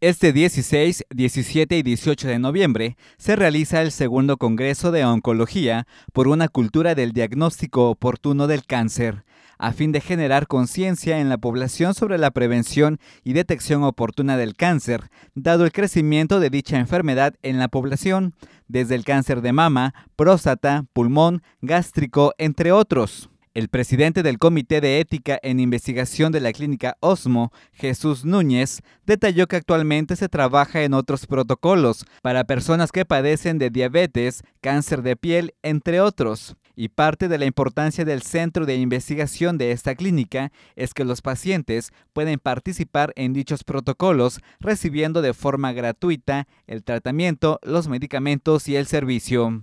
Este 16, 17 y 18 de noviembre se realiza el segundo Congreso de Oncología por una cultura del diagnóstico oportuno del cáncer, a fin de generar conciencia en la población sobre la prevención y detección oportuna del cáncer, dado el crecimiento de dicha enfermedad en la población, desde el cáncer de mama, próstata, pulmón, gástrico, entre otros. El presidente del Comité de Ética en Investigación de la Clínica Osmo, Jesús Núñez, detalló que actualmente se trabaja en otros protocolos para personas que padecen de diabetes, cáncer de piel, entre otros. Y parte de la importancia del centro de investigación de esta clínica es que los pacientes pueden participar en dichos protocolos recibiendo de forma gratuita el tratamiento, los medicamentos y el servicio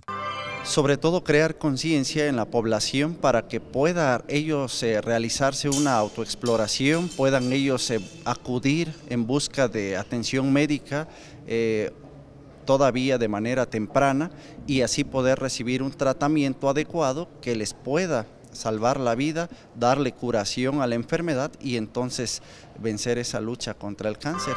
sobre todo crear conciencia en la población para que puedan ellos eh, realizarse una autoexploración, puedan ellos eh, acudir en busca de atención médica eh, todavía de manera temprana y así poder recibir un tratamiento adecuado que les pueda salvar la vida, darle curación a la enfermedad y entonces vencer esa lucha contra el cáncer.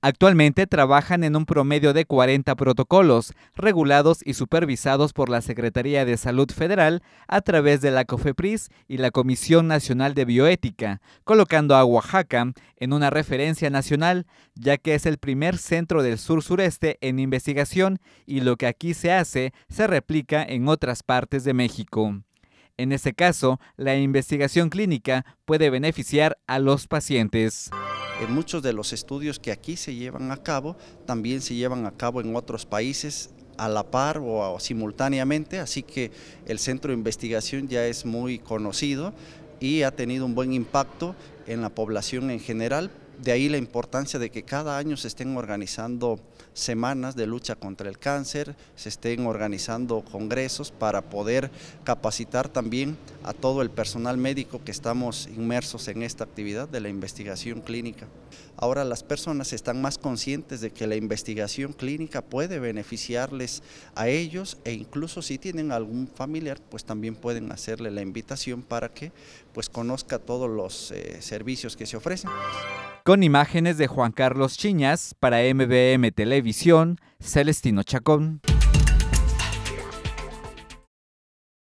Actualmente trabajan en un promedio de 40 protocolos, regulados y supervisados por la Secretaría de Salud Federal a través de la COFEPRIS y la Comisión Nacional de Bioética, colocando a Oaxaca en una referencia nacional, ya que es el primer centro del sur-sureste en investigación y lo que aquí se hace se replica en otras partes de México. En ese caso, la investigación clínica puede beneficiar a los pacientes. En eh, muchos de los estudios que aquí se llevan a cabo, también se llevan a cabo en otros países a la par o, o simultáneamente, así que el centro de investigación ya es muy conocido y ha tenido un buen impacto en la población en general. De ahí la importancia de que cada año se estén organizando semanas de lucha contra el cáncer, se estén organizando congresos para poder capacitar también a todo el personal médico que estamos inmersos en esta actividad de la investigación clínica. Ahora las personas están más conscientes de que la investigación clínica puede beneficiarles a ellos e incluso si tienen algún familiar, pues también pueden hacerle la invitación para que pues conozca todos los servicios eh, que se ofrecen. Con imágenes de Juan Carlos Chiñas para MBM Televisión, Celestino Chacón.